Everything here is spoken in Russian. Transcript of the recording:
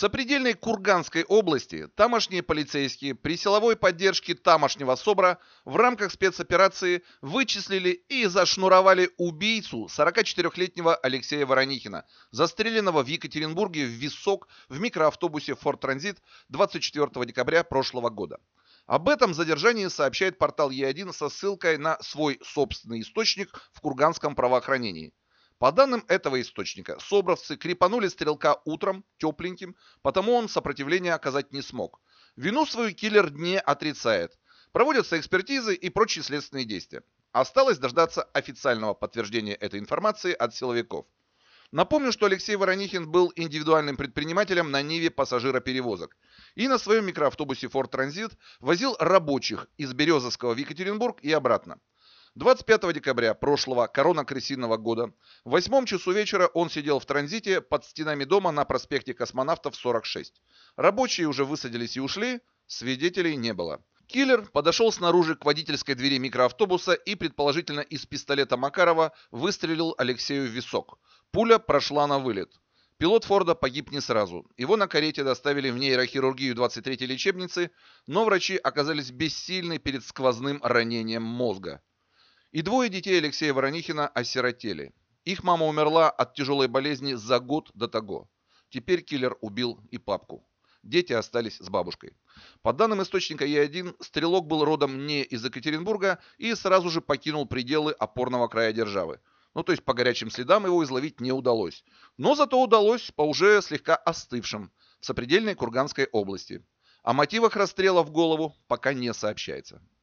сопредельной Курганской области тамошние полицейские при силовой поддержке тамошнего СОБРа в рамках спецоперации вычислили и зашнуровали убийцу 44-летнего Алексея Воронихина, застреленного в Екатеринбурге в висок в микроавтобусе Ford Transit 24 декабря прошлого года. Об этом задержании сообщает портал Е1 со ссылкой на свой собственный источник в Курганском правоохранении. По данным этого источника, собровцы крепанули стрелка утром, тепленьким, потому он сопротивления оказать не смог. Вину свою киллер не отрицает. Проводятся экспертизы и прочие следственные действия. Осталось дождаться официального подтверждения этой информации от силовиков. Напомню, что Алексей Воронихин был индивидуальным предпринимателем на Ниве пассажироперевозок и на своем микроавтобусе Ford Transit возил рабочих из Березовского в Екатеринбург и обратно. 25 декабря прошлого коронакресинного года в 8 часу вечера он сидел в транзите под стенами дома на проспекте Космонавтов 46. Рабочие уже высадились и ушли, свидетелей не было. Киллер подошел снаружи к водительской двери микроавтобуса и, предположительно, из пистолета Макарова выстрелил Алексею в висок. Пуля прошла на вылет. Пилот Форда погиб не сразу. Его на карете доставили в нейрохирургию 23-й лечебницы, но врачи оказались бессильны перед сквозным ранением мозга. И двое детей Алексея Воронихина осиротели. Их мама умерла от тяжелой болезни за год до того. Теперь киллер убил и папку. Дети остались с бабушкой. По данным источника Е1, стрелок был родом не из Екатеринбурга и сразу же покинул пределы опорного края державы. Ну, то есть по горячим следам его изловить не удалось. Но зато удалось по уже слегка остывшим в сопредельной Курганской области. О мотивах расстрела в голову пока не сообщается.